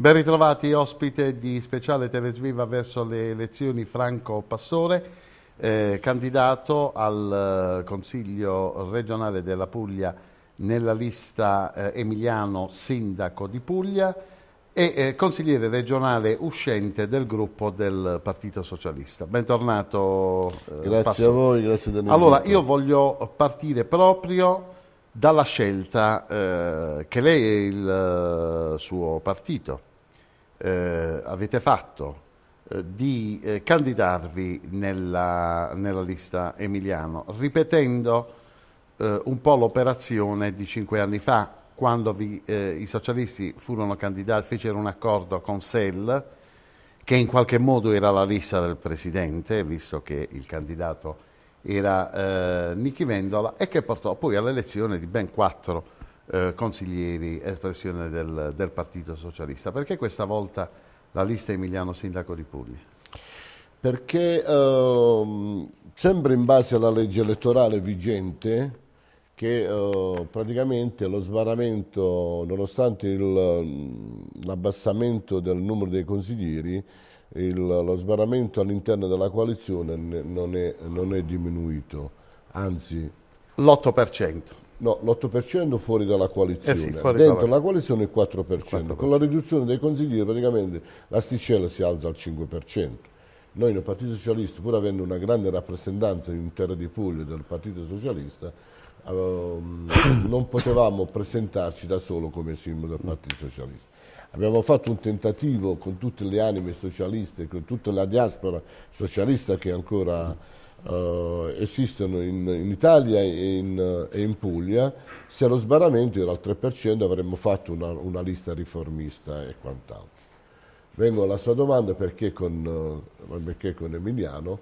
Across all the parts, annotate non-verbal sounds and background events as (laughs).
Ben ritrovati ospite di speciale Telesviva verso le elezioni Franco Pastore, eh, candidato al eh, Consiglio regionale della Puglia nella lista eh, Emiliano Sindaco di Puglia e eh, consigliere regionale uscente del gruppo del Partito Socialista. Bentornato. Eh, grazie Pastore. a voi, grazie dell'invito. Allora, io voglio partire proprio dalla scelta eh, che lei e il suo partito eh, avete fatto eh, di eh, candidarvi nella, nella, lista Emiliano, ripetendo eh, un po' l'operazione di cinque anni fa, quando vi, eh, i socialisti furono candidati, fecero un accordo con Sell, che in qualche modo era la lista del presidente, visto che il candidato era eh, Nichi Vendola, e che portò poi all'elezione di ben quattro eh, consiglieri, espressione del, del, Partito Socialista. Perché questa volta la lista Emiliano Sindaco di Puglia? Perché eh, sempre in base alla legge elettorale vigente che eh, praticamente lo sbarramento, nonostante mm, l'abbassamento del numero dei consiglieri, il, lo sbarramento all'interno della coalizione non è, non è diminuito, anzi... L'8%. No, l'8% fuori dalla coalizione, eh sì, fuori dentro dalla... la coalizione il 4%. 4%. con la riduzione dei consiglieri praticamente l'asticella si alza al 5%. Noi nel Partito Socialista, pur avendo una grande rappresentanza in terra di Puglia del Partito Socialista, ehm, non potevamo presentarci da solo come simbolo del Partito Socialista. Abbiamo fatto un tentativo con tutte le anime socialiste, con tutta la diaspora socialista che ancora eh, esistono in, in, Italia e in, eh, e in Puglia, se lo sbarramento era al 3% avremmo fatto una, una lista riformista e quant'altro. Vengo alla sua domanda perché con, eh, perché con Emiliano,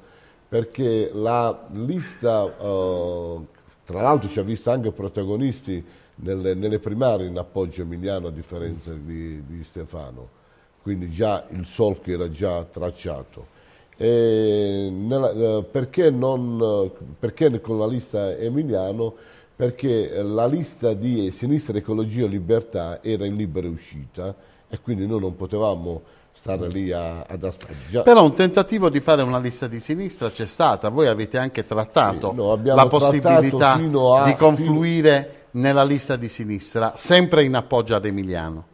perché la lista, eh, tra l'altro ci ha visto anche protagonisti nelle, nelle, primarie in appoggio Emiliano a differenza di, di Stefano, quindi già il solco era già tracciato nella, eh, perché, non, perché con la lista Emiliano? Perché la lista di Sinistra Ecologia e Libertà era in libera uscita e quindi noi non potevamo stare lì a, ad aspettare. Però un tentativo di fare una lista di sinistra c'è stata, voi avete anche trattato sì, no, la possibilità a, di confluire fino... nella lista di sinistra, sempre in appoggio ad Emiliano.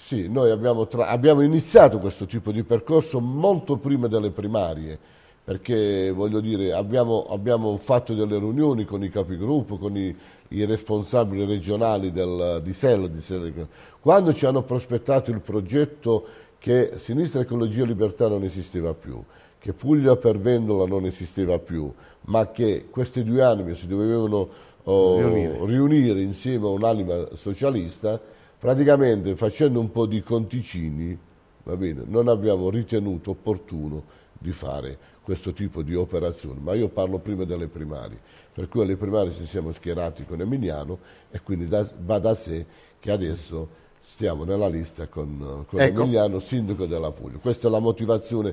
Sì, noi abbiamo, tra... abbiamo, iniziato questo tipo di percorso molto prima delle primarie, perché voglio dire, abbiamo, abbiamo fatto delle riunioni con i capigruppo, con i, i responsabili regionali del, di SEL, di Quando ci hanno prospettato il progetto che Sinistra Ecologia Libertà non esisteva più, che Puglia per Vendola non esisteva più, ma che queste due anime si dovevano oh, riunire. riunire insieme a un'anima socialista, Praticamente facendo un po' di conticini, bene, non abbiamo ritenuto opportuno di fare questo tipo di operazione, ma io parlo prima delle primarie, per cui alle primarie ci siamo schierati con Emiliano e quindi da, va da sé che adesso stiamo nella lista con, con ecco. Emiliano, sindaco della Puglia. Questa è la motivazione,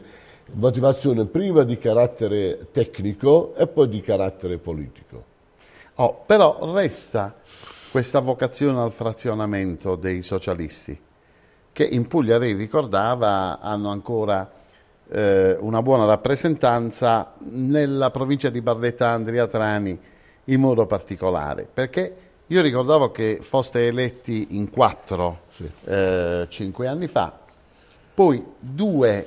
motivazione prima di carattere tecnico e poi di carattere politico. Oh, però resta questa vocazione al frazionamento dei socialisti, che in Puglia, lei ricordava, hanno ancora eh, una buona rappresentanza nella provincia di Barletta Andria Trani in modo particolare, perché io ricordavo che foste eletti in quattro sì. eh, cinque anni fa, poi due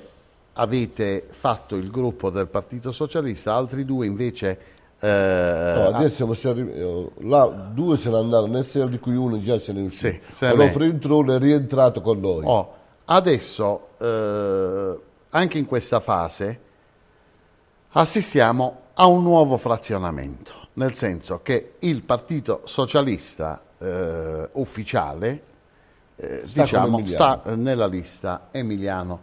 avete fatto il gruppo del Partito Socialista, altri due invece eh, no, ah. adesso ah, arrivare. Eh, là due se ne andarono nel senso di cui uno già se ne è uscito sì, se Onofre Introne è rientrato con noi oh, adesso eh, anche in questa fase assistiamo a un nuovo frazionamento nel senso che il partito socialista eh, ufficiale eh, sta, diciamo, sta nella lista Emiliano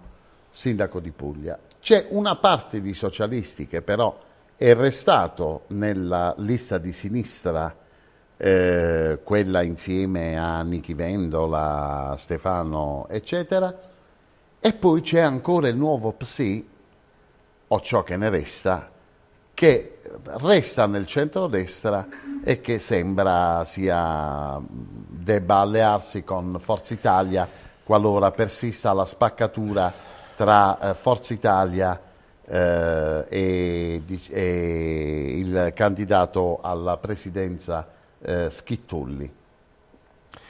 sindaco di Puglia c'è una parte di socialisti che però è restato nella lista di sinistra, eh, quella insieme a Nichi Vendola, Stefano, eccetera, e poi c'è ancora il nuovo Psi, o ciò che ne resta, che resta nel centrodestra e che sembra sia, mm, debba allearsi con Forza Italia qualora persista la spaccatura tra eh, Forza Italia e eh, e, e, il candidato alla presidenza eh, Schittulli.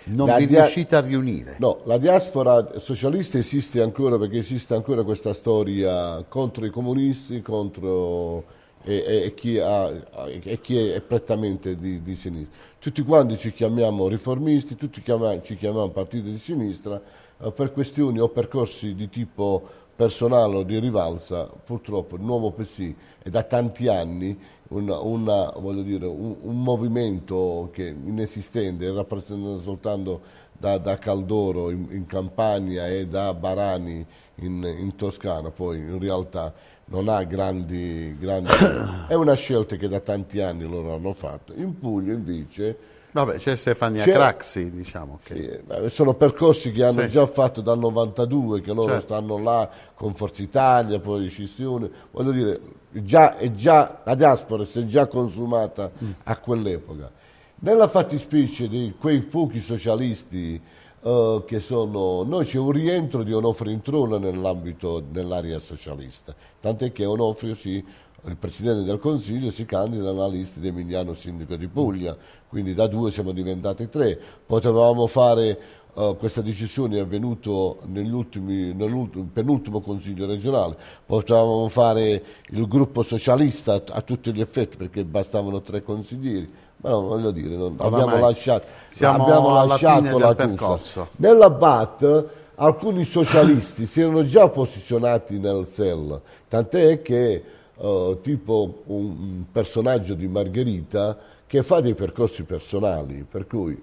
Non la vi riuscite a riunire? No, la diaspora socialista esiste ancora perché esiste ancora questa storia contro i comunisti, contro e, e, chi, ha, e chi è prettamente di, di, sinistra. Tutti quanti ci chiamiamo riformisti, tutti chiama, ci chiamiamo partiti di sinistra eh, per questioni o percorsi di tipo personale o di rivalsa, purtroppo il nuovo PC è da tanti anni una, una, dire, un, un, movimento che inesistente, rappresentato soltanto da, da Caldoro in, in, Campania e da Barani in, in, Toscana, poi in realtà non ha grandi, grandi... (coughs) è una scelta che da tanti anni loro hanno fatto. In Puglia invece Vabbè, c'è Stefania c'è, Craxi, diciamo. Che... Sì, sono percorsi che hanno sì. già fatto dal 92, che loro certo. stanno là con Forza Italia, poi decisione. Voglio dire, già, già, la diaspora si è già consumata mm. a quell'epoca. Nella fattispecie di quei pochi socialisti eh, che sono... Noi c'è un rientro di Onofrio in trono nell'ambito, dell'area socialista, tant'è che Onofrio si il Presidente del Consiglio si candida alla lista di Emiliano Sindaco di Puglia, quindi da due siamo diventati tre. Potevamo fare Uh, questa decisione è avvenuta nell'ultimo penultimo Consiglio regionale, potevamo fare il gruppo socialista a, a tutti gli effetti perché bastavano tre consiglieri, ma no, voglio dire, non, abbiamo lasciato, abbiamo lasciato la chiusa. Nella BAT alcuni socialisti si erano già posizionati nel SEL, tant'è che eh, tipo un personaggio di Margherita che fa dei percorsi personali, per cui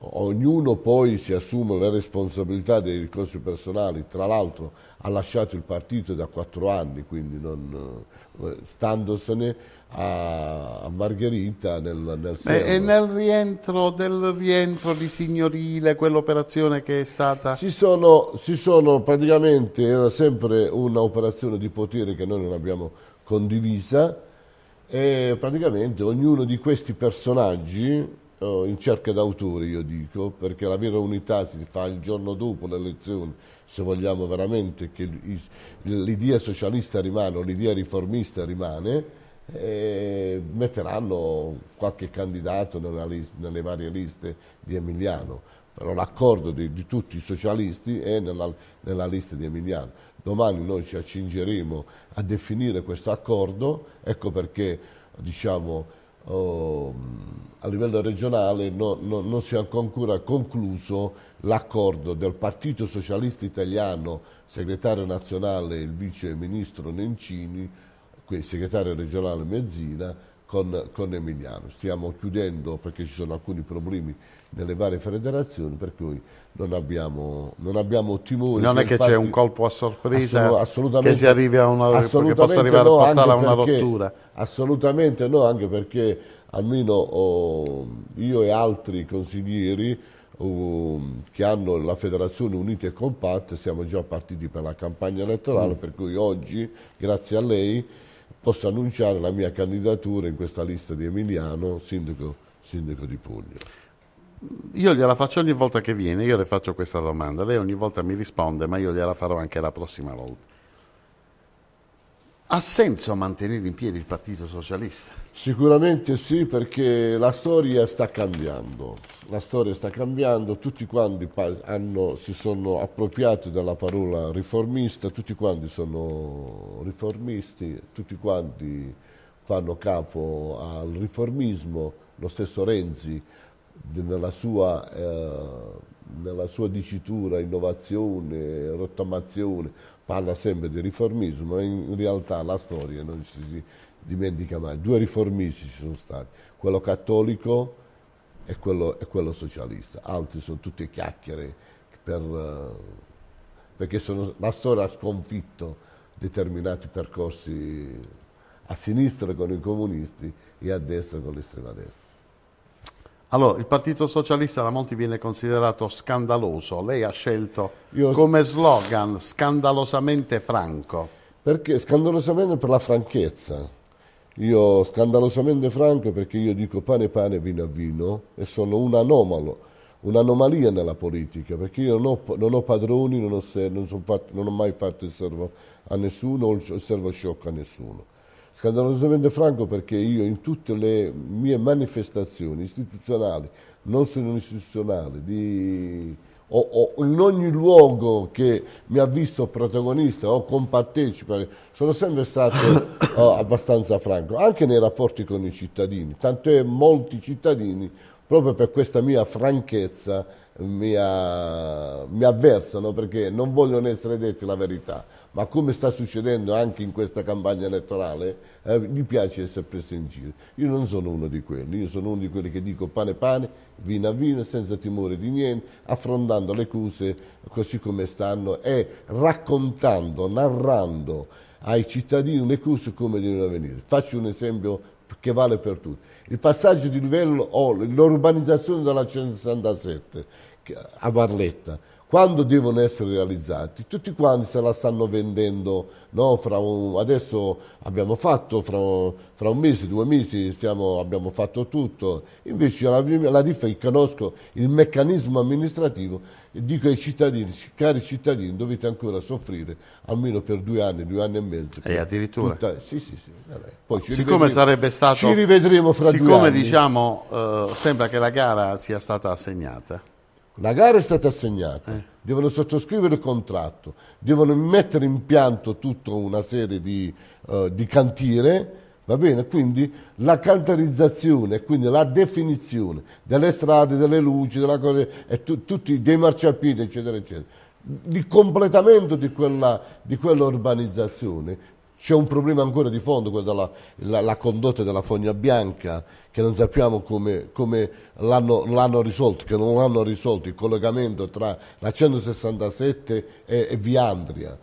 Ognuno poi si assume le responsabilità dei ricorsi personali, tra l'altro ha lasciato il partito da quattro anni, quindi non, eh, standosene a Margherita nel, nel Beh, E nel rientro, del rientro di Signorile, quell'operazione che è stata... Si sono, si sono praticamente, era sempre un'operazione di potere che noi non abbiamo condivisa e praticamente ognuno di questi personaggi eh, in cerca d'autore, io dico, perché la vera unità si fa il giorno dopo le elezioni, se vogliamo veramente che l'idea socialista rimane o l'idea riformista rimane, eh, metteranno qualche candidato lista, nelle varie liste di Emiliano, però l'accordo di, di, tutti i socialisti è nella, nella lista di Emiliano. Domani noi ci accingeremo a definire questo accordo, ecco perché diciamo... Oh, a livello regionale no, no, non si è ancora concluso l'accordo del Partito Socialista Italiano, segretario nazionale il vice ministro Nencini, segretario regionale Mezzina, con, con, Emiliano. Stiamo chiudendo perché ci sono alcuni problemi nelle varie federazioni, per cui non abbiamo, non abbiamo timore. Non è che c'è un colpo a sorpresa assolut che si arrivi a una, che possa arrivare no, a a una perché, rottura. Assolutamente no, anche perché almeno oh, io e altri consiglieri oh, che hanno la federazione unita e compatta siamo già partiti per la campagna elettorale, mm. per cui oggi, grazie a lei, posso annunciare la mia candidatura in questa lista di Emiliano, sindaco, sindaco di Puglia. Io gliela faccio ogni volta che viene, io le faccio questa domanda, lei ogni volta mi risponde, ma io gliela farò anche la prossima volta. Ha senso mantenere in piedi il Partito Socialista? Sicuramente sì, perché la storia sta cambiando. La storia sta cambiando, tutti quanti hanno, si sono appropriati della parola riformista, tutti quanti sono riformisti, tutti quanti fanno capo al riformismo. Lo stesso Renzi, nella sua, eh, nella sua dicitura, innovazione, rottamazione, parla sempre di riformismo, ma in realtà la storia non si, si dimentica mai. Due riformisti ci sono stati, quello cattolico e quello, e quello socialista, altri sono tutte chiacchiere per, eh, perché sono, la storia ha sconfitto determinati percorsi a sinistra con i comunisti e a destra con l'estrema destra. Allora, il Partito Socialista da molti viene considerato scandaloso. Lei ha scelto Io... come slogan scandalosamente franco. Perché scandalosamente per la franchezza. Io scandalosamente franco perché io dico pane pane, vino a vino e sono un anomalo, un'anomalia nella politica, perché io non ho, non ho padroni, non ho, non, fatto, non ho, mai fatto il servo a nessuno, o il servo sciocco a nessuno. Scandalosamente franco perché io in tutte le mie manifestazioni istituzionali, non sono istituzionali, di, o, o, in ogni luogo che mi ha visto protagonista o compartecipa, sono sempre stato oh, (coughs) abbastanza franco, anche nei rapporti con i cittadini, tant'è molti cittadini proprio per questa mia franchezza mi, avversano perché non vogliono essere detti la verità ma come sta succedendo anche in questa campagna elettorale, eh, gli piace essere preso in giro. Io non sono uno di quelli, io sono uno di quelli che dico pane pane, vino a vino, senza timore di niente, affrontando le cose così come stanno e raccontando, narrando ai cittadini le cose come devono avvenire. Faccio un esempio che vale per tutti. Il passaggio di livello o l'urbanizzazione della 167 a Barletta quando devono essere realizzati. Tutti quanti se la stanno vendendo, no? un, adesso abbiamo fatto, fra, fra, un mese, due mesi stiamo, abbiamo fatto tutto. Invece la, la differenza, conosco il meccanismo amministrativo e dico ai cittadini, cari cittadini, dovete ancora soffrire almeno per due anni, due anni e mezzo. E addirittura? Tutta, sì, sì, sì. Poi ci siccome sarebbe stato... Ci rivedremo fra due anni. Siccome diciamo, eh, sembra che la gara sia stata assegnata la gara è stata assegnata, eh. devono sottoscrivere il contratto, devono mettere in pianto tutta una serie di, uh, di cantiere, va bene? Quindi la cantarizzazione, quindi la definizione delle strade, delle luci, cosa, tu, tutti, dei marciapiedi, eccetera, eccetera, di completamento di quella, di quella urbanizzazione c'è un problema ancora di fondo, quello della la, la condotta della fogna bianca, che non sappiamo come, come l'hanno, l'hanno, risolto, che non l'hanno risolto, il collegamento tra la 167 e, e Andria.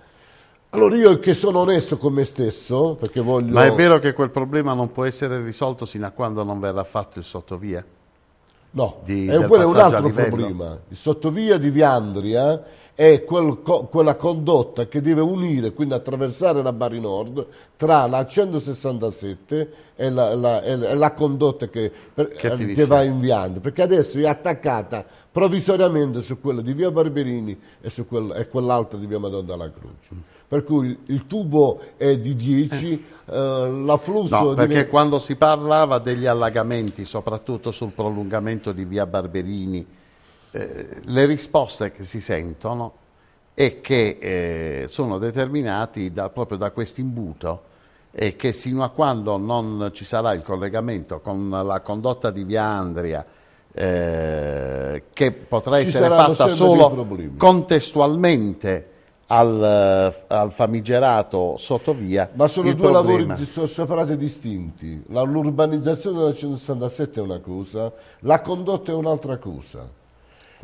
Allora io che sono onesto con me stesso, perché voglio... Ma è vero che quel problema non può essere risolto sino a quando non verrà fatto il sottovia? No, di, è quello è un altro problema. Il sottovia di Viandria è quel, co, quella condotta che deve unire, quindi attraversare la Bari Nord tra la 167 e la, la, e la condotta che, per, che, eh, che, va in Viandria, perché adesso è attaccata provvisoriamente su quella di via Barberini e su quel, e quell'altra di via Madonna della Croce per cui il tubo è di 10, eh. eh, l'afflusso... No, perché diventa... quando si parlava degli allagamenti, soprattutto sul prolungamento di via Barberini, eh, le risposte che si sentono è che eh, sono determinati da, proprio da questo imbuto e che sino a quando non ci sarà il collegamento con la condotta di via Andria, eh, che potrà ci essere fatta solo contestualmente al, eh, al, famigerato sottovia. Ma sono due problema. lavori separati e distinti. L'urbanizzazione della 167 è una cosa, la condotta è un'altra cosa.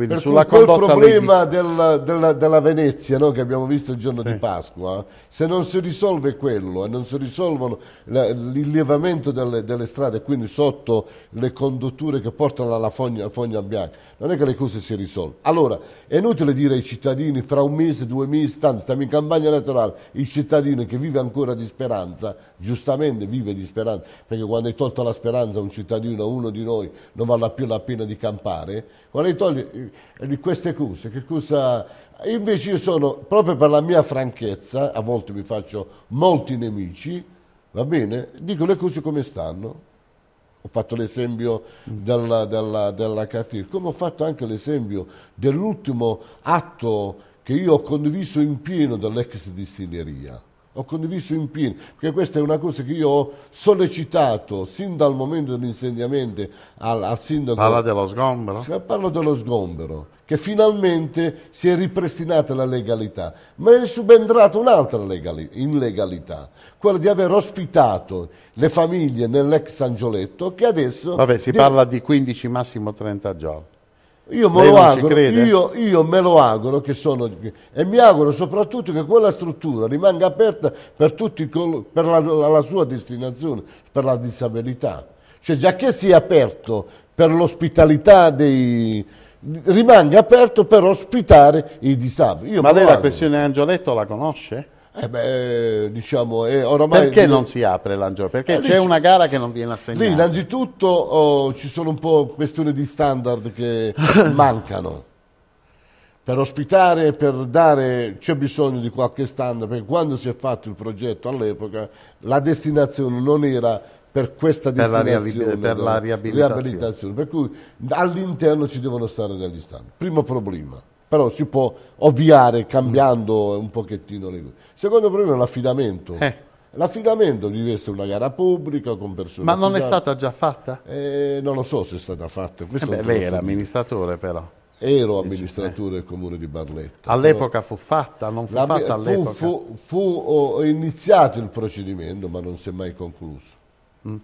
Quindi per sulla cui quel problema del, della, della, Venezia no, che abbiamo visto il giorno sì. di Pasqua, se non si risolve quello e non si risolvono il delle, delle, strade, quindi sotto le condotture che portano alla fogna, fogna bianca, non è che le cose si risolvono. Allora, è inutile dire ai cittadini fra un mese, due mesi, tanto stiamo in campagna elettorale, il cittadino che vive ancora di speranza, giustamente vive di speranza, perché quando è tolta la speranza a un cittadino, a uno di noi, non vale più la pena di campare, quando è toglie di queste cose, che cosa... Invece io sono, proprio per la mia franchezza, a volte mi faccio molti nemici, va bene? Dico le cose come stanno. Ho fatto l'esempio della, della, della cartina, come ho fatto anche l'esempio dell'ultimo atto che io ho condiviso in pieno dell'ex distilleria ho condiviso in pieno, perché questa è una cosa che io ho sollecitato sin dal momento dell'insegnamento al, al, sindaco. Parla dello sgombero? Parlo dello sgombero, che finalmente si è ripristinata la legalità, ma è subentrata un'altra legali, illegalità, quella di aver ospitato le famiglie nell'ex Angioletto che adesso... Vabbè, si deve... parla di 15, massimo 30 giorni. Io me, lo auguro, io, io me lo auguro che sono, e mi auguro soprattutto che quella struttura rimanga aperta per, tutti, per la, la sua destinazione, per la disabilità. Cioè, già che sia aperto per l'ospitalità dei, rimanga aperto per ospitare i disabili. Io Ma lei la questione Angioletto la conosce? Eh beh, eh, diciamo, eh, Perché non si apre l'Angelo? Perché eh, c'è una gara che non viene assegnata. Lì innanzitutto oh, ci sono un po' questioni di standard che (laughs) mancano. Per ospitare, per dare, c'è bisogno di qualche standard, perché quando si è fatto il progetto all'epoca la destinazione non era per questa destinazione, per la, per la riabilitazione. riabilitazione. Per cui all'interno ci devono stare degli standard. Primo problema, però si può ovviare cambiando un pochettino le cose. Secondo problema è l'affidamento. Eh. L'affidamento deve essere una gara pubblica con persone. Ma non è stata già fatta? Eh, non lo so se è stata fatta. eh beh, lei era amministratore però. Ero amministratore eh. del comune di Barletta. All'epoca fu fatta, non fu la, fatta all'epoca? Fu, fu, fu iniziato il procedimento ma non si è mai concluso. Mm.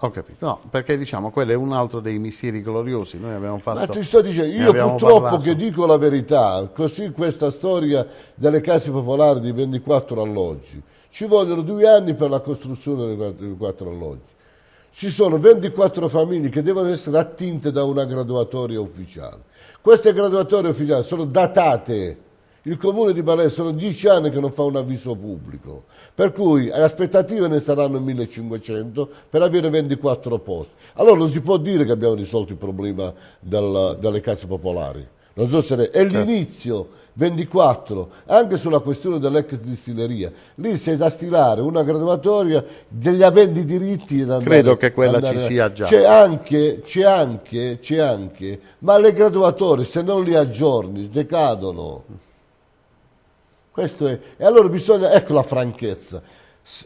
Ho capito, no, perché diciamo quello è un altro dei misteri gloriosi, noi abbiamo fatto... Ma ti sto dicendo, io purtroppo parlato. che dico la verità, così questa storia delle case popolari di 24 alloggi, ci vogliono due anni per la costruzione dei 24 alloggi. Ci sono 24 famiglie che devono essere attinte da una graduatoria ufficiale. Queste graduatorie ufficiali sono datate il comune di Palermo sono dieci anni che non fa un avviso pubblico, per cui le aspettative ne saranno 1500 per avere 24 posti. Allora non si può dire che abbiamo risolto il problema del, delle case popolari. Non so se è certo. l'inizio. 24, anche sulla questione dell'ex distilleria. Lì c'è da stilare una graduatoria degli aventi diritti ad andare, Credo che quella andare, ci sia già. C'è anche, c'è anche, c'è anche, ma le graduatorie se non li aggiorni decadono. Questo è. E allora bisogna, ecco la franchezza,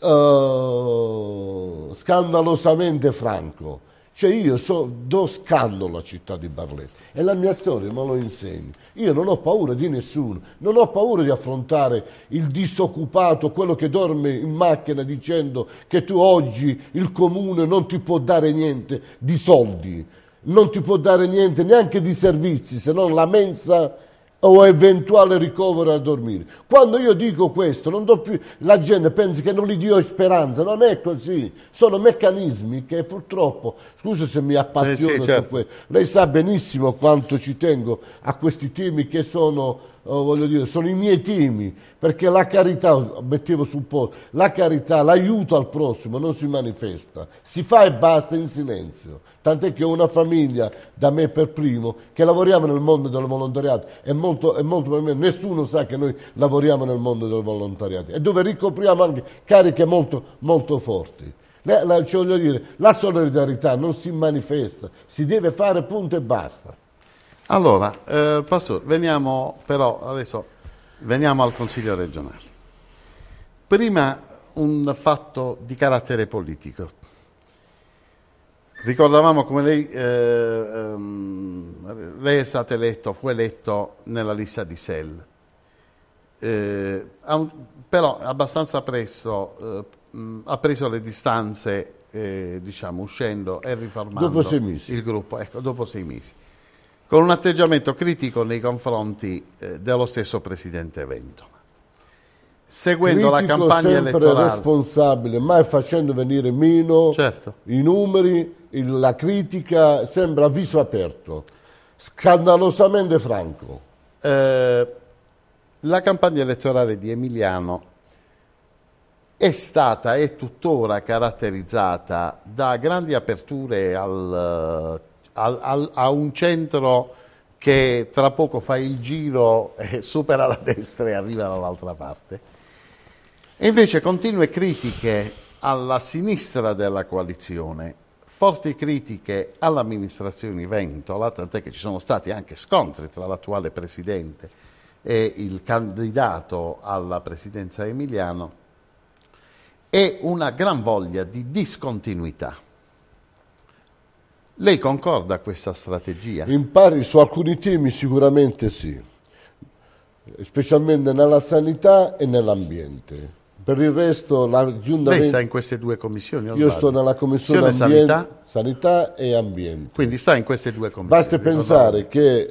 uh, scandalosamente franco. Cioè io so, do scandalo alla città di Barletta, e la mia storia, me lo insegno. Io non ho paura di nessuno, non ho paura di affrontare il disoccupato, quello che dorme in macchina dicendo che tu oggi il comune non ti può dare niente di soldi, non ti può dare niente neanche di servizi, se non la mensa o eventuale ricovero a dormire. Quando io dico questo, più, la gente pensa che non gli dia speranza, non è così, sono meccanismi che purtroppo, scusa se mi appassiono eh sì, certo. su questo, lei sa benissimo quanto ci tengo a questi temi che sono oh, voglio dire, sono i miei temi, perché la carità, mettevo sul posto, la carità, l'aiuto al prossimo non si manifesta, si fa e basta in silenzio. Tant'è che ho una famiglia, da me per primo, che lavoriamo nel mondo del volontariato e molto, e molto per me nessuno sa che noi lavoriamo nel mondo del volontariato e dove ricopriamo anche cariche molto, molto forti. La, la, cioè dire, la solidarietà non si manifesta, si deve fare punto e basta. Allora, eh, Pastor, veniamo però adesso veniamo al Consiglio regionale. Prima un fatto di carattere politico. Ricordavamo come lei, eh, ehm, lei è stato eletto, fu eletto nella lista di SEL, eh, però abbastanza presto eh, ha preso le distanze, eh, diciamo, uscendo e riformando il gruppo. Ecco, dopo sei mesi con un atteggiamento critico nei confronti eh, dello stesso presidente Ventola. Seguendo critico la campagna sempre elettorale. responsabile, mai facendo venire meno certo. i numeri, il, la critica, sembra a viso aperto, scandalosamente franco. Eh, la campagna elettorale di Emiliano è stata e tuttora caratterizzata da grandi aperture al a, a, a un centro che tra poco fa il giro, eh, (laughs) supera la destra e arriva dall'altra parte. E invece continue critiche alla sinistra della coalizione, forti critiche all'amministrazione Ventola, tant'è che ci sono stati anche scontri tra l'attuale presidente e il candidato alla presidenza Emiliano, e una gran voglia di discontinuità lei concorda questa strategia? Impari su alcuni temi sicuramente sì, specialmente nella sanità e nell'ambiente. Per il resto la giunta... Lei sta in queste due commissioni? Io sto nella commissione ambiente, sanità. sanità. e ambiente. Quindi sta in queste due commissioni? Basta pensare che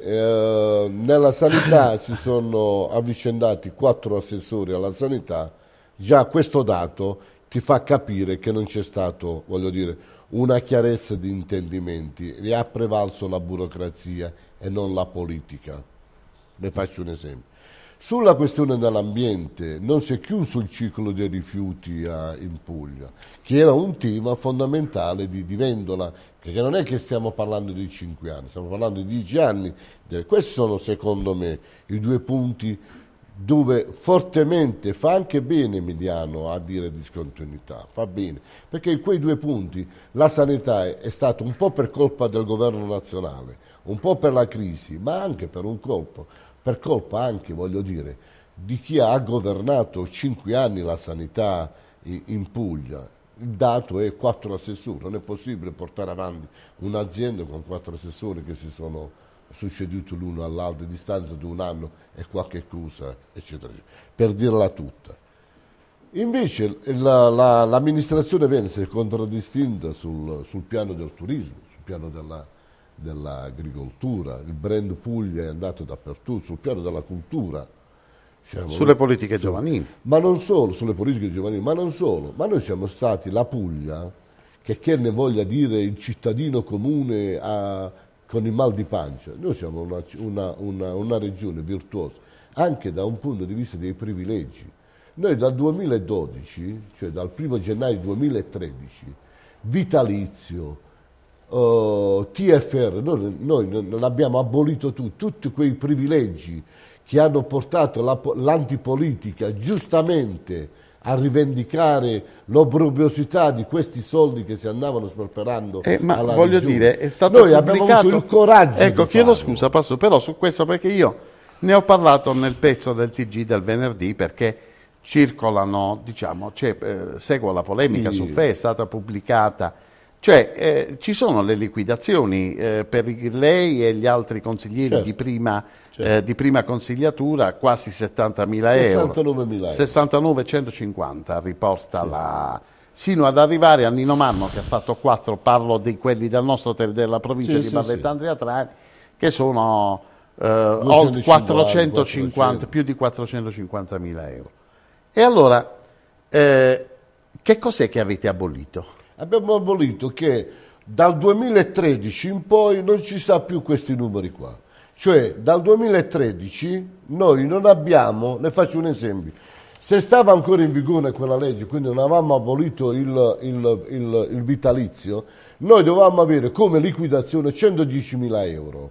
eh, nella sanità (coughs) si sono avvicendati quattro assessori alla sanità, già questo dato ti fa capire che non c'è stato, voglio dire, una chiarezza di intendimenti e ha prevalso la burocrazia e non la politica. Ne faccio un esempio. Sulla questione dell'ambiente non si è chiuso il ciclo dei rifiuti eh, in Puglia, che era un tema fondamentale di, di Vendola, perché non è che stiamo parlando di 5 anni, stiamo parlando di 10 anni. Questi sono secondo me i due punti dove fortemente fa anche bene Emiliano a dire discontinuità, fa bene, perché in quei due punti la sanità è stata un po' per colpa del governo nazionale, un po' per la crisi, ma anche per un colpo, per colpa anche, voglio dire, di chi ha governato cinque anni la sanità in Puglia. Il dato è quattro assessori, non è possibile portare avanti un'azienda con quattro assessori che si sono succeduto l'uno all'altro a distanza di un anno e qualche cosa, eccetera, eccetera, per dirla tutta. Invece la, la, l'amministrazione venese è contraddistinta sul, sul, piano del turismo, sul piano della, dell'agricoltura, il brand Puglia è andato dappertutto, sul piano della cultura. Diciamo, sulle politiche su, giovanili. Ma non solo, sulle politiche giovanili, ma non solo. Ma noi siamo stati la Puglia, che che ne voglia dire il cittadino comune a, con il mal di pancia. Noi siamo una, una, una, una regione virtuosa, anche da un punto di vista dei privilegi. Noi dal 2012, cioè dal 1 gennaio 2013, vitalizio, Uh, eh, TFR, noi, noi l'abbiamo abolito tutto, tutti quei privilegi che hanno portato l'antipolitica giustamente a rivendicare l'obrobiosità di questi soldi che si andavano sperperando. Eh, ma voglio regione. dire, è stato Noi pubblicato... abbiamo il coraggio. Ecco, chiedo scusa, passo però su questo perché io ne ho parlato nel pezzo del TG del venerdì perché circolano, diciamo, eh, seguo la polemica sì. su FE, è stata pubblicata cioè, eh, ci sono le liquidazioni eh, per lei e gli altri consiglieri certo, di, prima, certo. eh, di, prima, consigliatura, quasi 70.000 euro. 69.150 riporta sì. la... Sino ad arrivare a Nino Marmo che ha fatto 4, parlo di quelli del nostro, della provincia sì, di sì, Barletta Andrea Trani, che sono 450, eh, 400. più di 450 mila euro. E allora, eh, che cos'è che avete abolito? abbiamo abolito che dal 2013 in poi non ci sta più questi numeri qua. Cioè dal 2013 noi non abbiamo, ne faccio un esempio, se stava ancora in vigore quella legge, quindi non avevamo abolito il, il, il, il vitalizio, noi dovevamo avere come liquidazione 110.000 euro.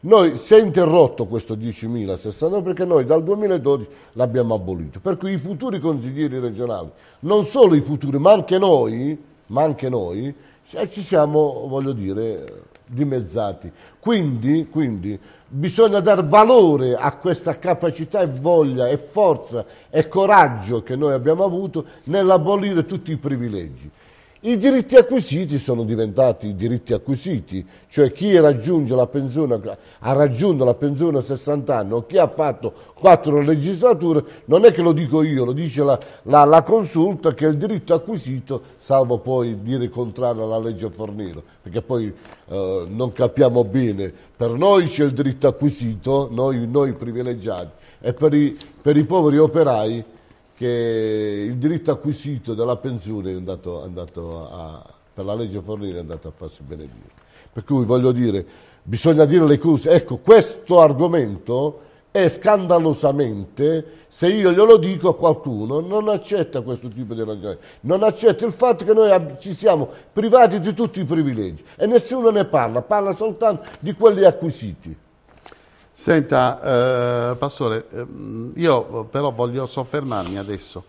Noi si è interrotto questo 10.069 perché noi dal 2012 l'abbiamo abolito. Per cui i futuri consiglieri regionali, non solo i futuri, ma anche noi, ma anche noi, eh, ci siamo, voglio dire, dimezzati. Quindi, quindi bisogna dar valore a questa capacità e voglia e forza e coraggio che noi abbiamo avuto nell'abolire tutti i privilegi. I diritti acquisiti sono diventati diritti acquisiti, cioè chi raggiunge la pensione, ha raggiunto la pensione a 60 anni o chi ha fatto quattro legislature, non è che lo dico io, lo dice la, la, la consulta che il diritto acquisito, salvo poi dire contrario alla legge Fornero, perché poi eh, non capiamo bene, per noi c'è il diritto acquisito, noi, noi privilegiati, e per i, per i poveri operai che il diritto acquisito della pensione è andato, andato a, per la legge Fornire è andato a farsi benedire. Per cui voglio dire, bisogna dire le cose. Ecco, questo argomento è scandalosamente, se io glielo dico a qualcuno, non accetta questo tipo di ragione. non accetta il fatto che noi ci siamo privati di tutti i privilegi e nessuno ne parla, parla soltanto di quelli acquisiti. Senta, eh, Pastore, ehm, io però voglio soffermarmi adesso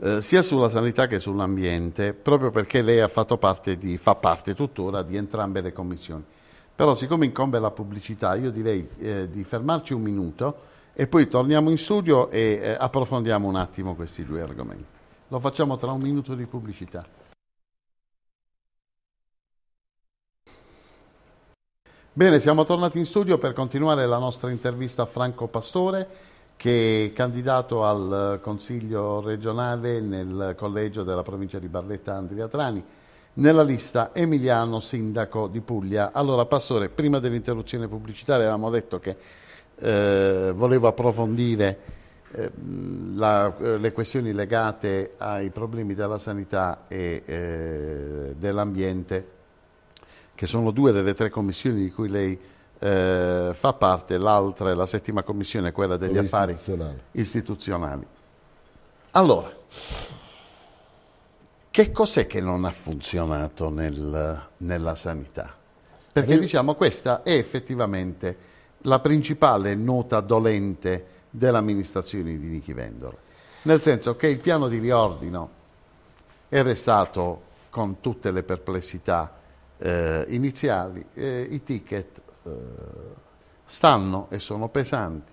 eh, sia sulla sanità che sull'ambiente, proprio perché lei ha fatto parte di, fa parte tuttora di entrambe le commissioni. Però siccome incombe la pubblicità, io direi eh, di fermarci un minuto e poi torniamo in studio e eh, approfondiamo un attimo questi due argomenti. Lo facciamo tra un minuto di pubblicità. Bene, siamo tornati in studio per continuare la nostra intervista a Franco Pastore, che è candidato al Consiglio regionale nel collegio della provincia di Barletta Andria Trani, nella lista Emiliano Sindaco di Puglia. Allora, Pastore, prima dell'interruzione pubblicitaria avevamo detto che eh, volevo approfondire ehm, eh, la, le questioni legate ai problemi della sanità e eh, dell'ambiente che sono due delle tre commissioni di cui lei eh, fa parte, l'altra è la settima commissione, quella degli affari istituzionali. istituzionali. Allora, che cos'è che non ha funzionato nel, nella sanità? Perché eh, diciamo questa è effettivamente la principale nota dolente dell'amministrazione di Nichi Vendor, nel senso che il piano di riordino è restato con tutte le perplessità eh, iniziali, eh, i ticket eh, stanno e sono pesanti,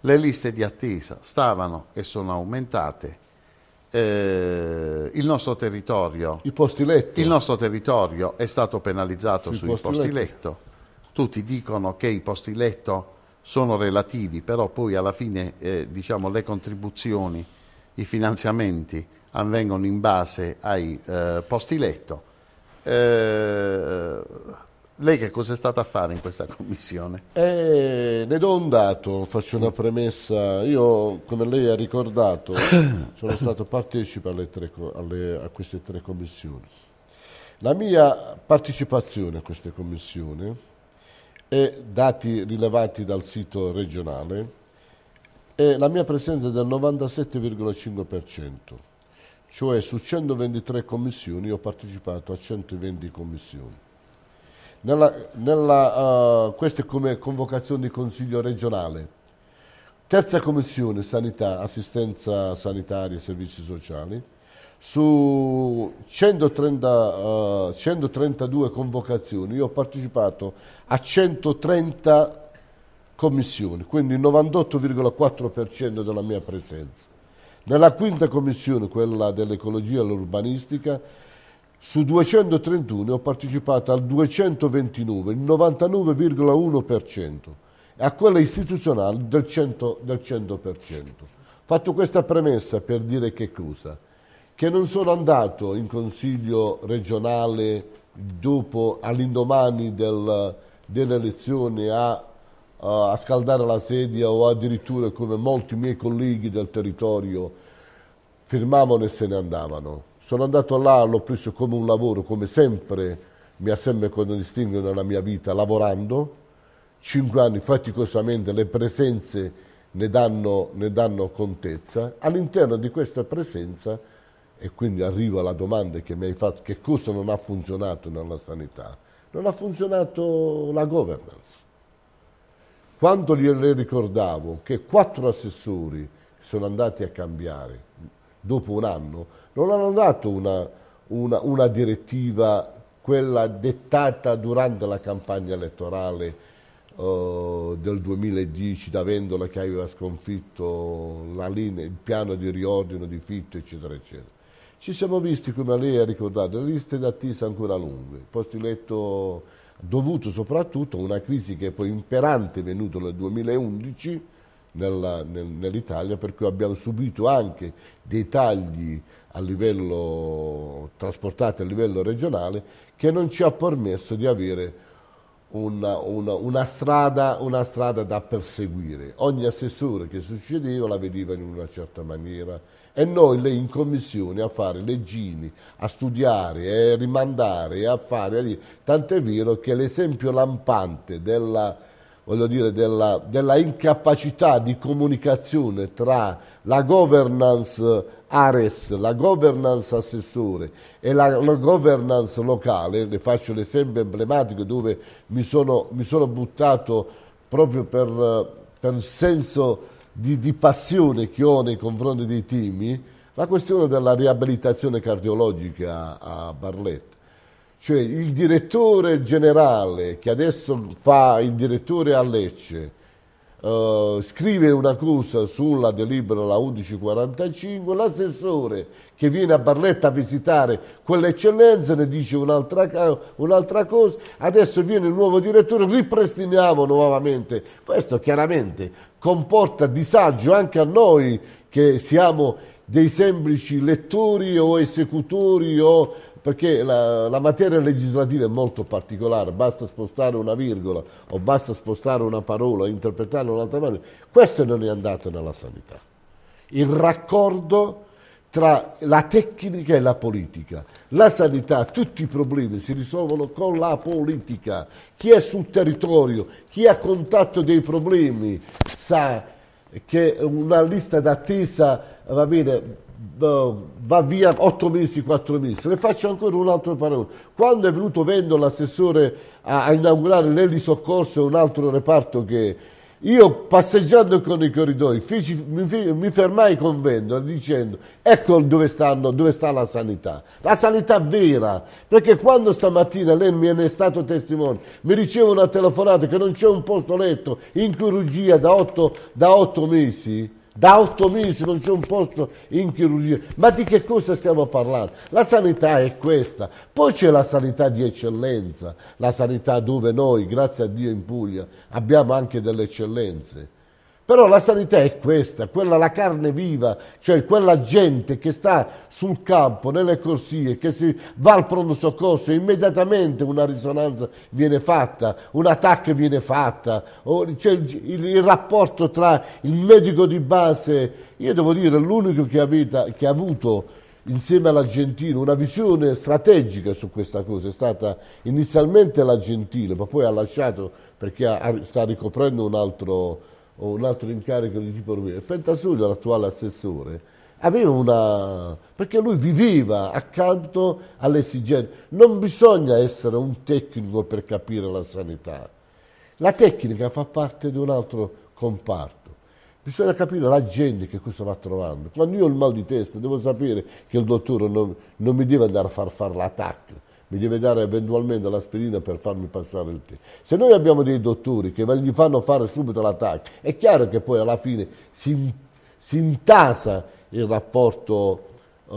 le liste di attesa stavano e sono aumentate, eh, il nostro, il, nostro territorio, è stato penalizzato sui, sui posti, letto. tutti dicono che i posti letto sono relativi, però poi alla fine eh, diciamo, le contribuzioni, i finanziamenti avvengono in base ai eh, posti letto eh, lei che cosa è stata a fare in questa commissione? Eh, ne do un dato, faccio una premessa. Io, come lei ha ricordato, (coughs) sono stato partecipe alle tre, alle, a queste tre commissioni. La mia partecipazione a queste commissioni è, dati rilevati dal sito regionale, è la mia presenza è del 97,5% cioè su 123 commissioni ho partecipato a 120 commissioni. Nella, nella, uh, queste come convocazione di consiglio regionale. Terza commissione sanità, assistenza sanitaria e servizi sociali. Su 130, uh, 132 convocazioni io ho partecipato a 130 commissioni, quindi il 98,4% della mia presenza. Nella quinta commissione, quella dell'ecologia e dell'urbanistica, su 231 ho partecipato al 229, il 99,1%, e a quella istituzionale del 100%, del 100%. Fatto questa premessa per dire che cosa? Che non sono andato in consiglio regionale dopo, all'indomani del, elezioni a a scaldare la sedia o addirittura come molti miei colleghi del territorio firmavano e se ne andavano. Sono andato là, l'ho preso come un lavoro, come sempre mi ha sempre contraddistinto nella mia vita, lavorando. Cinque anni faticosamente le presenze ne danno, ne danno contezza. All'interno di questa presenza, e quindi arrivo alla domanda che mi hai fatto, che cosa non ha funzionato nella sanità? Non ha funzionato la governance quando le ricordavo che quattro assessori sono andati a cambiare dopo un anno, non hanno dato una, una, una direttiva, quella dettata durante la campagna elettorale Uh, del 2010 da Vendola che aveva sconfitto linea, il piano di riordino di Fitto, eccetera, eccetera. Ci siamo visti, come lei ha ricordato, le liste d'attesa ancora lunghe, posti letto dovuto soprattutto a una crisi che è poi imperante venuta nel 2011 nella, nel, nell'Italia, per cui abbiamo subito anche dei tagli a livello, trasportati a livello regionale che non ci ha permesso di avere una, una, una, strada, una, strada, da perseguire. Ogni assessore che succedeva la vedeva in una certa maniera, e noi lì in commissione a fare leggini, a studiare, a eh, rimandare, a fare, a dire. Tant'è vero che l'esempio lampante della, dire, della, della incapacità di comunicazione tra la governance Ares, la governance assessore e la, la governance locale, le faccio l'esempio emblematico dove mi sono, mi sono buttato proprio per, per senso di, di passione che ho nei confronti dei timi, la questione della riabilitazione cardiologica a Barletta. Cioè il direttore generale che adesso fa il direttore a Lecce, eh, scrive una cosa sulla delibera la 1145, l'assessore che viene a Barletta a visitare quell'eccellenza ne dice un'altra, un'altra cosa, adesso viene il nuovo direttore, ripristiniamo nuovamente. Questo chiaramente comporta disagio anche a noi che siamo dei semplici lettori o esecutori o perché la, la, materia legislativa è molto particolare, basta spostare una virgola o basta spostare una parola, interpretarla in un'altra maniera. Questo non è andato nella sanità. Il raccordo tra la tecnica e la politica. La sanità, tutti i problemi si risolvono con la politica. Chi è sul territorio, chi ha contatto dei problemi sa che una lista d'attesa va bene, eh, va via 8 mesi, 4 mesi. Le faccio ancora un altro paragone. Quando è venuto Vendo l'assessore a, a inaugurare l'Eli Soccorso, un altro reparto che io passeggiando con i corridoi feci, mi, mi, fermai con Vendo dicendo ecco dove, stanno, dove sta la sanità, la sanità vera, perché quando stamattina lei mi è stato testimone, mi riceve una telefonata che non c'è un posto letto in chirurgia da 8 mesi, da otto mesi non c'è un posto in chirurgia. Ma di che cosa stiamo parlando? La sanità è questa. Poi c'è la sanità di eccellenza, la sanità dove noi, grazie a Dio in Puglia, abbiamo anche delle eccellenze però la sanità è questa, quella la carne viva, cioè quella gente che sta sul campo, nelle corsie, che si va al pronto soccorso, immediatamente una risonanza viene fatta, un attacco viene fatta, cioè il, il, il, rapporto tra il medico di base, io devo dire l'unico che, che ha avuto insieme all'Argentino una visione strategica su questa cosa. È stata inizialmente l'Argentino, ma poi ha lasciato perché ha, sta ricoprendo un altro, o un altro incarico di tipo Rovere. Pentasulio, l'attuale assessore, aveva una... perché lui viveva accanto alle esigenze. Non bisogna essere un tecnico per capire la sanità. La tecnica fa parte di un altro comparto. Bisogna capire la gente che cosa va trovando. Quando io ho il mal di testa devo sapere che il dottore non, non mi deve andare a far fare l'attacco mi deve dare eventualmente l'aspirina per farmi passare il tempo. Se noi abbiamo dei dottori che gli fanno fare subito l'attacco, è chiaro che poi alla fine si, si intasa il rapporto uh,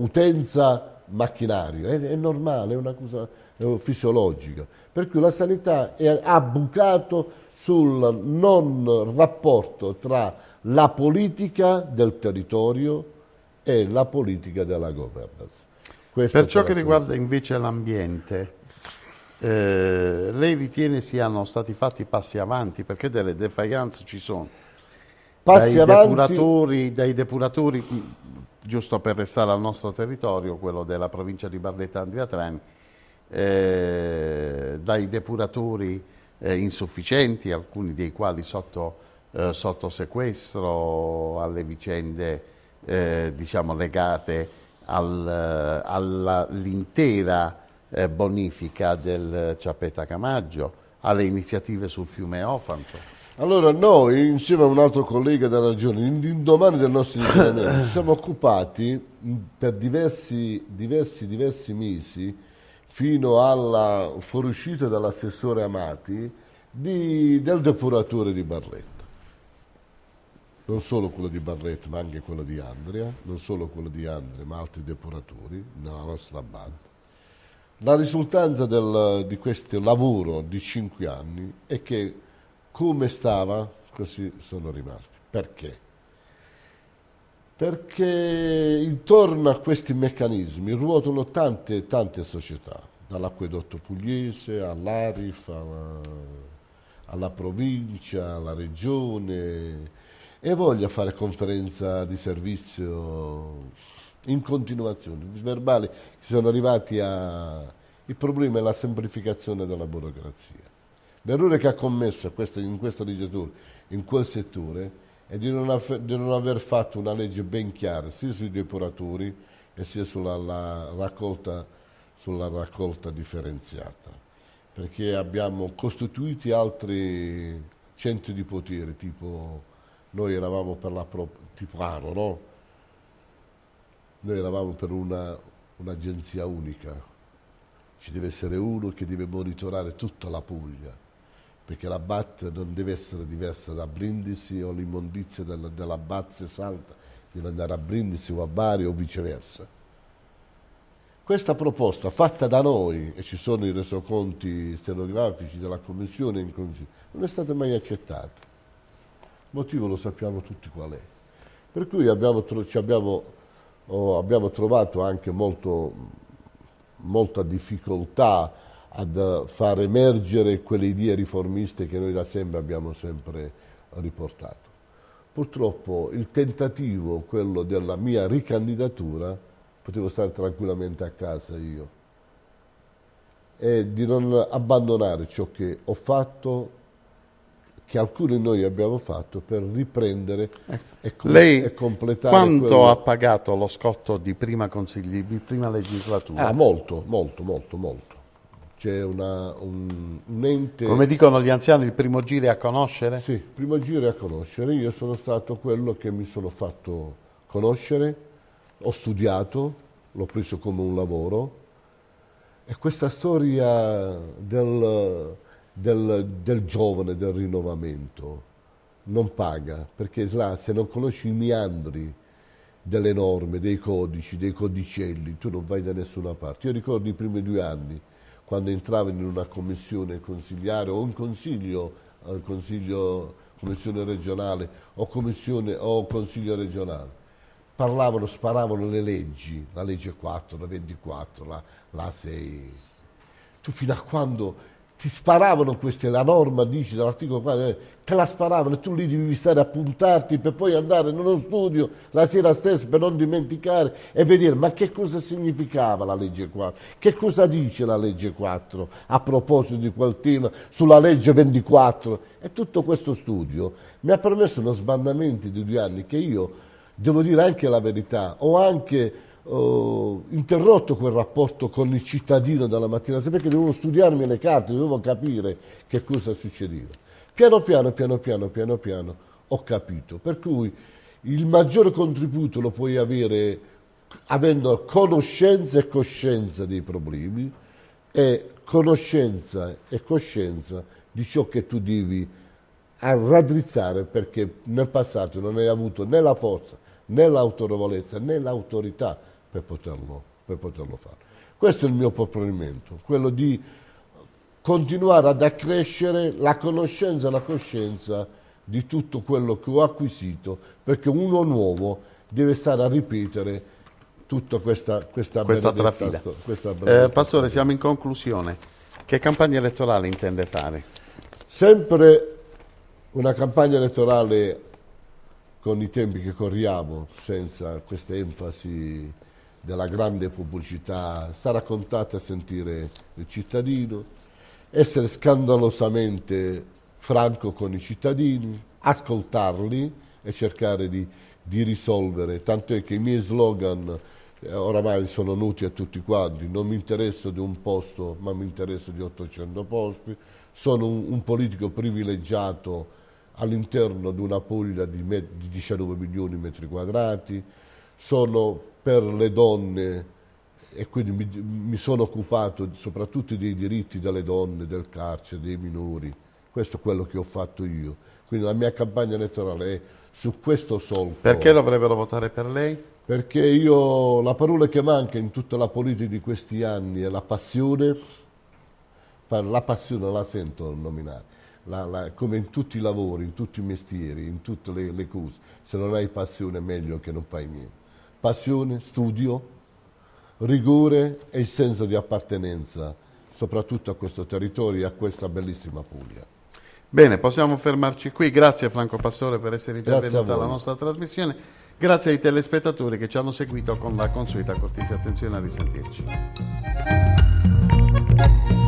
eh, utenza-macchinario, è, è, normale, è una cosa è fisiologica. Per cui la sanità è, ha bucato sul non rapporto tra la politica del territorio e la politica della governance. Questo per ciò che riguarda invece l'ambiente, eh, lei ritiene siano stati fatti passi avanti perché delle defianze ci sono? Passi dai avanti. Depuratori, dai depuratori, giusto per restare al nostro territorio, quello della provincia di Barletta Andria Trani, eh, dai depuratori eh, insufficienti, alcuni dei quali sotto, eh, sotto sequestro alle vicende eh, diciamo, legate al, eh, all'intera eh, bonifica del Ciappetta Camaggio, alle iniziative sul fiume Ofanto? Allora noi, insieme a un altro collega della regione, l'indomani del nostro insegnamento, ci (coughs) siamo occupati per diversi, diversi, diversi mesi, fino alla fuoriuscita dall'assessore Amati, di, del depuratore di Barretto non solo quello di Barrett ma anche quello di Andrea, non solo quello di Andrea ma altri depuratori nella nostra banda. La risultanza del, di questo lavoro di cinque anni è che come stava così sono rimasti. Perché? Perché intorno a questi meccanismi ruotano tante tante società, dall'acquedotto pugliese all'Arif, alla, alla provincia, alla regione, e voglia fare conferenza di servizio in continuazione. I verbali ci sono arrivati a... Il problema è la semplificazione della burocrazia. L'errore che ha commesso in questa legislatura, in quel settore, è di non, aver fatto una legge ben chiara sia sui depuratori e sia sulla raccolta, sulla raccolta differenziata, perché abbiamo costituito altri centri di potere, tipo noi eravamo per la pro, Tiparo, no? Noi eravamo per una, un'agenzia unica. Ci deve essere uno che deve monitorare tutta la Puglia, perché la BAT non deve essere diversa da Brindisi o l'immondizia della, della Bazze salta, deve andare a Brindisi o a Bari o viceversa. Questa proposta fatta da noi, e ci sono i resoconti stenografici della Commissione, non è stata mai accettata motivo lo sappiamo tutti qual è. Per cui abbiamo, abbiamo, oh, abbiamo trovato anche molto, molta difficoltà ad far emergere quelle idee riformiste che noi da sempre abbiamo sempre riportato. Purtroppo il tentativo, quello della mia ricandidatura, potevo stare tranquillamente a casa io, e di non abbandonare ciò che ho fatto che alcuni di noi abbiamo fatto per riprendere ecco. e, com- Lei, e completare. Quanto quello... ha pagato lo scotto di prima consigli, di prima legislatura? Ah, molto, molto, molto, molto. C'è una, un, un, ente. Come dicono gli anziani, il primo giro è a conoscere? Sì, il primo giro è a conoscere. Io sono stato quello che mi sono fatto conoscere, ho studiato, l'ho preso come un lavoro. E questa storia del del, del giovane, del rinnovamento. Non paga, perché là se non conosci i meandri delle norme, dei codici, dei codicelli, tu non vai da nessuna parte. Io ricordo i primi due anni, quando entravo in una commissione consigliare o in consiglio, eh, consiglio commissione regionale o, commissione, o consiglio regionale, parlavano, sparavano le leggi, la legge 4, la 24, la, la 6. Tu fino a quando ti sparavano queste, la norma dice dall'articolo 4, eh, te la sparavano e tu lì devi stare a puntarti per poi andare nello studio la sera stessa per non dimenticare e vedere ma che cosa significava la legge 4, che cosa dice la legge 4 a proposito di quel tema sulla legge 24 e tutto questo studio mi ha permesso uno sbandamento di due anni che io devo dire anche la verità ho anche uh, interrotto quel rapporto con il cittadino dalla mattina, perché dovevo studiarmi le carte, dovevo capire che cosa succedeva. Piano piano, piano piano, piano piano ho capito, per cui il maggiore contributo lo puoi avere avendo conoscenza e coscienza dei problemi e conoscenza e coscienza di ciò che tu devi raddrizzare perché nel passato non hai avuto né la forza né l'autorevolezza né l'autorità per poterlo, per poterlo fare. Questo è il mio proponimento, quello di continuare ad accrescere la conoscenza e la coscienza di tutto quello che ho acquisito, perché uno nuovo deve stare a ripetere tutta questa, questa, questa trafila. Sto, questa eh, Pastore, siamo in conclusione. Che campagna elettorale intende fare? Sempre una campagna elettorale con i tempi che corriamo, senza questa enfasi della grande pubblicità, sta raccontata a sentire il cittadino, essere scandalosamente franco con i cittadini, ascoltarli e cercare di, di risolvere. Tanto è che i miei slogan eh, oramai sono noti a tutti quanti, non mi interessa di un posto ma mi interessa di 800 posti, sono un, un politico privilegiato all'interno di una Puglia di, di 19 milioni di metri quadrati, sono per le donne e quindi mi, mi sono occupato soprattutto dei diritti delle donne, del carcere, dei minori. Questo è quello che ho fatto io. Quindi la mia campagna elettorale è su questo solco. Perché dovrebbero votare per lei? Perché io, la parola che manca in tutta la politica di questi anni è la passione, la passione la sento nominare. La, la, come in tutti i lavori, in tutti i mestieri, in tutte le, le cose. Se non hai passione è meglio che non fai niente passione, studio, rigore e il senso di appartenenza, soprattutto a questo territorio e a questa bellissima Puglia. Bene, possiamo fermarci qui. Grazie Franco Pastore per essere intervenuto alla nostra trasmissione. Grazie ai telespettatori che ci hanno seguito con la consueta cortesia attenzione a risentirci.